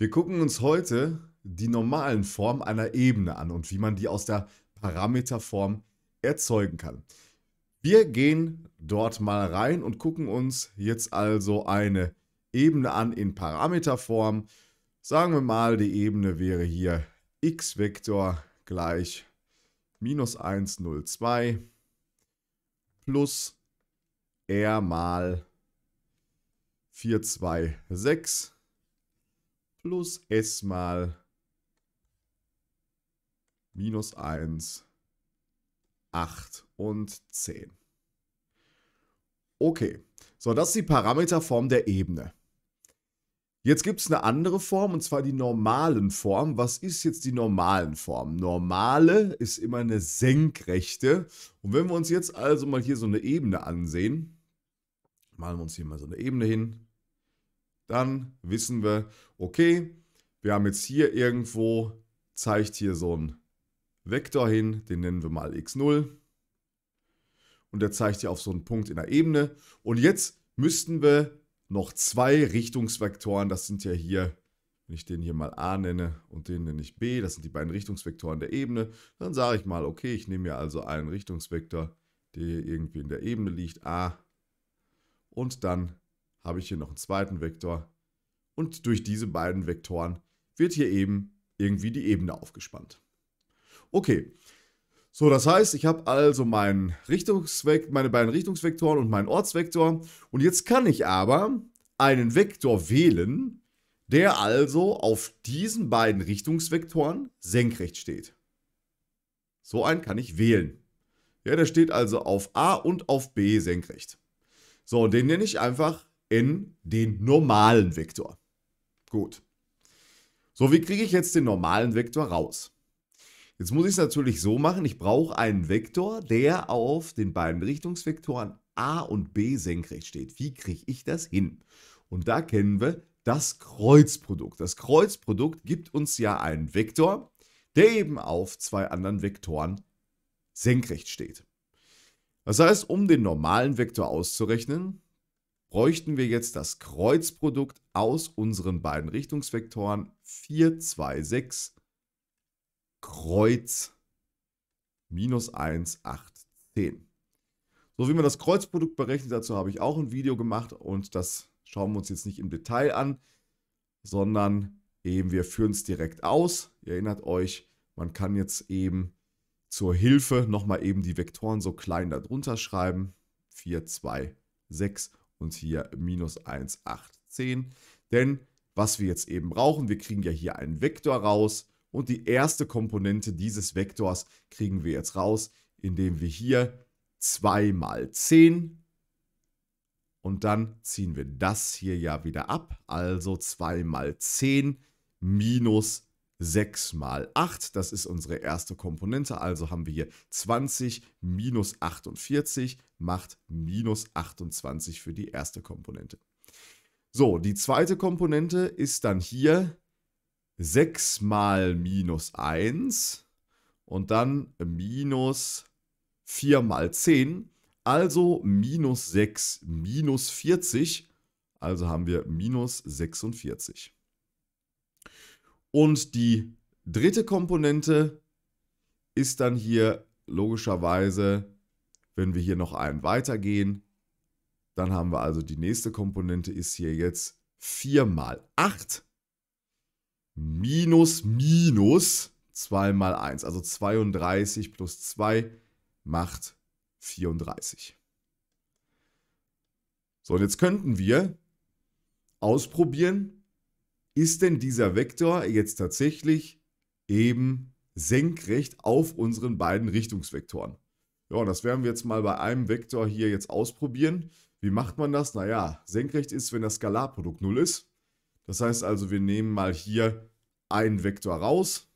Wir gucken uns heute die normalen Formen einer Ebene an und wie man die aus der Parameterform erzeugen kann. Wir gehen dort mal rein und gucken uns jetzt also eine Ebene an in Parameterform. Sagen wir mal, die Ebene wäre hier x-Vektor gleich minus 1, 0, 2 plus r mal 4, 2, 6 plus s mal minus 1, 8 und 10. Okay, so das ist die Parameterform der Ebene. Jetzt gibt es eine andere Form und zwar die normalen Form. Was ist jetzt die normalen Form? Normale ist immer eine senkrechte. Und wenn wir uns jetzt also mal hier so eine Ebene ansehen, malen wir uns hier mal so eine Ebene hin dann wissen wir, okay, wir haben jetzt hier irgendwo, zeigt hier so ein Vektor hin, den nennen wir mal x0. Und der zeigt hier auf so einen Punkt in der Ebene. Und jetzt müssten wir noch zwei Richtungsvektoren, das sind ja hier, wenn ich den hier mal a nenne und den nenne ich b, das sind die beiden Richtungsvektoren der Ebene, dann sage ich mal, okay, ich nehme mir also einen Richtungsvektor, der hier irgendwie in der Ebene liegt, a, und dann habe ich hier noch einen zweiten Vektor. Und durch diese beiden Vektoren wird hier eben irgendwie die Ebene aufgespannt. Okay, so das heißt, ich habe also meinen Richtungsvek meine beiden Richtungsvektoren und meinen Ortsvektor. Und jetzt kann ich aber einen Vektor wählen, der also auf diesen beiden Richtungsvektoren senkrecht steht. So einen kann ich wählen. Ja, der steht also auf A und auf B senkrecht. So, den nenne ich einfach in den normalen Vektor. Gut. So, wie kriege ich jetzt den normalen Vektor raus? Jetzt muss ich es natürlich so machen, ich brauche einen Vektor, der auf den beiden Richtungsvektoren a und b senkrecht steht. Wie kriege ich das hin? Und da kennen wir das Kreuzprodukt. Das Kreuzprodukt gibt uns ja einen Vektor, der eben auf zwei anderen Vektoren senkrecht steht. Das heißt, um den normalen Vektor auszurechnen, bräuchten wir jetzt das Kreuzprodukt aus unseren beiden Richtungsvektoren 4, 2, 6 Kreuz minus 1, 8, 10. So wie man das Kreuzprodukt berechnet, dazu habe ich auch ein Video gemacht und das schauen wir uns jetzt nicht im Detail an, sondern eben wir führen es direkt aus. Ihr erinnert euch, man kann jetzt eben zur Hilfe nochmal eben die Vektoren so klein darunter schreiben. 4, 2, 6 und hier minus 1, 8, 10. Denn was wir jetzt eben brauchen, wir kriegen ja hier einen Vektor raus und die erste Komponente dieses Vektors kriegen wir jetzt raus, indem wir hier 2 mal 10 und dann ziehen wir das hier ja wieder ab, also 2 mal 10 minus 10. 6 mal 8. Das ist unsere erste Komponente. Also haben wir hier 20 minus 48 macht minus 28 für die erste Komponente. So, die zweite Komponente ist dann hier 6 mal minus 1 und dann minus 4 mal 10, also minus 6 minus 40, also haben wir minus 46. Und die dritte Komponente ist dann hier logischerweise, wenn wir hier noch einen weitergehen, dann haben wir also die nächste Komponente ist hier jetzt 4 mal 8 minus minus 2 mal 1. Also 32 plus 2 macht 34. So, und jetzt könnten wir ausprobieren, ist denn dieser Vektor jetzt tatsächlich eben senkrecht auf unseren beiden Richtungsvektoren. Ja, und das werden wir jetzt mal bei einem Vektor hier jetzt ausprobieren. Wie macht man das? Naja, senkrecht ist, wenn das Skalarprodukt 0 ist. Das heißt also, wir nehmen mal hier einen Vektor raus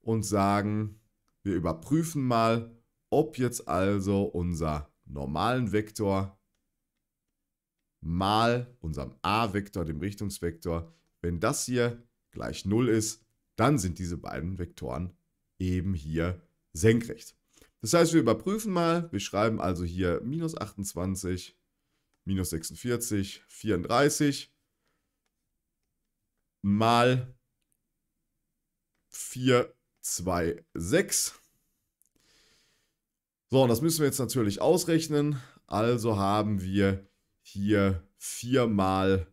und sagen, wir überprüfen mal, ob jetzt also unser normalen Vektor mal unserem a-Vektor, dem Richtungsvektor, wenn das hier gleich 0 ist, dann sind diese beiden Vektoren eben hier senkrecht. Das heißt, wir überprüfen mal. Wir schreiben also hier minus 28, minus 46, 34 mal 4, 2, 6. So, und das müssen wir jetzt natürlich ausrechnen. Also haben wir hier 4 mal 4.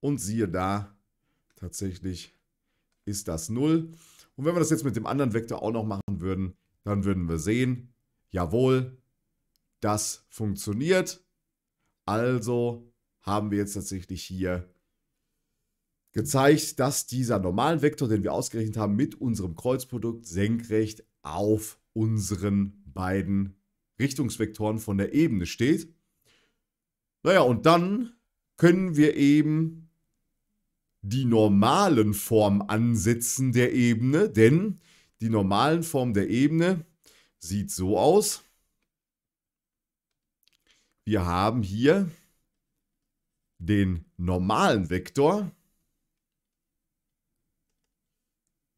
Und siehe da, tatsächlich ist das 0. Und wenn wir das jetzt mit dem anderen Vektor auch noch machen würden, dann würden wir sehen, jawohl, das funktioniert. Also haben wir jetzt tatsächlich hier gezeigt, dass dieser normalen Vektor, den wir ausgerechnet haben, mit unserem Kreuzprodukt senkrecht auf unseren beiden Richtungsvektoren von der Ebene steht. Naja, und dann können wir eben die normalen Formen ansetzen der Ebene, denn die normalen Formen der Ebene sieht so aus. Wir haben hier den normalen Vektor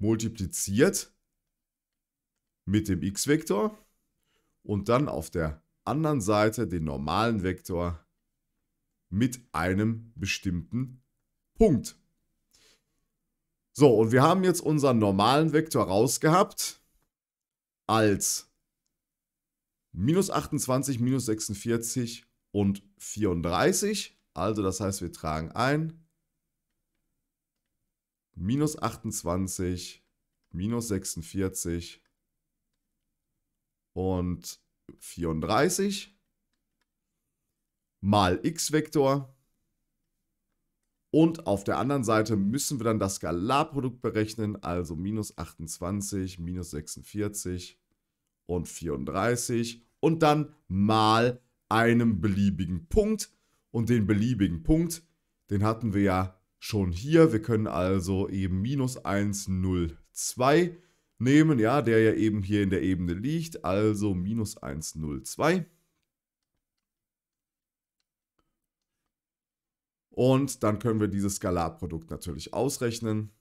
multipliziert mit dem x-Vektor und dann auf der anderen Seite den normalen Vektor mit einem bestimmten Punkt. So, und wir haben jetzt unseren normalen Vektor rausgehabt als minus 28, minus 46 und 34. Also das heißt, wir tragen ein minus 28, minus 46 und 34 mal x-Vektor und auf der anderen Seite müssen wir dann das Skalarprodukt berechnen, also minus 28, minus 46 und 34 und dann mal einem beliebigen Punkt. Und den beliebigen Punkt, den hatten wir ja schon hier. Wir können also eben minus 1, 0, 2 nehmen, ja, der ja eben hier in der Ebene liegt, also minus 1, 0, 2. Und dann können wir dieses Skalarprodukt natürlich ausrechnen.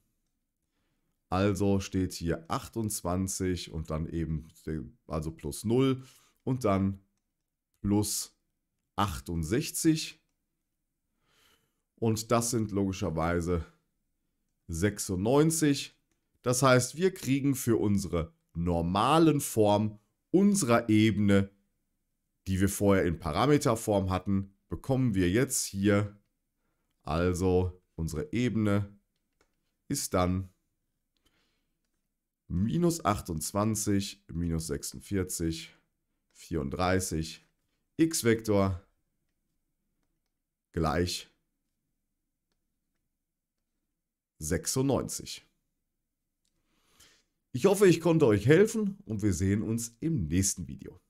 Also steht hier 28 und dann eben, also plus 0 und dann plus 68. Und das sind logischerweise 96. Das heißt, wir kriegen für unsere normalen Form unserer Ebene, die wir vorher in Parameterform hatten, bekommen wir jetzt hier also unsere Ebene ist dann minus 28, minus 46, 34, x-Vektor gleich 96. Ich hoffe, ich konnte euch helfen und wir sehen uns im nächsten Video.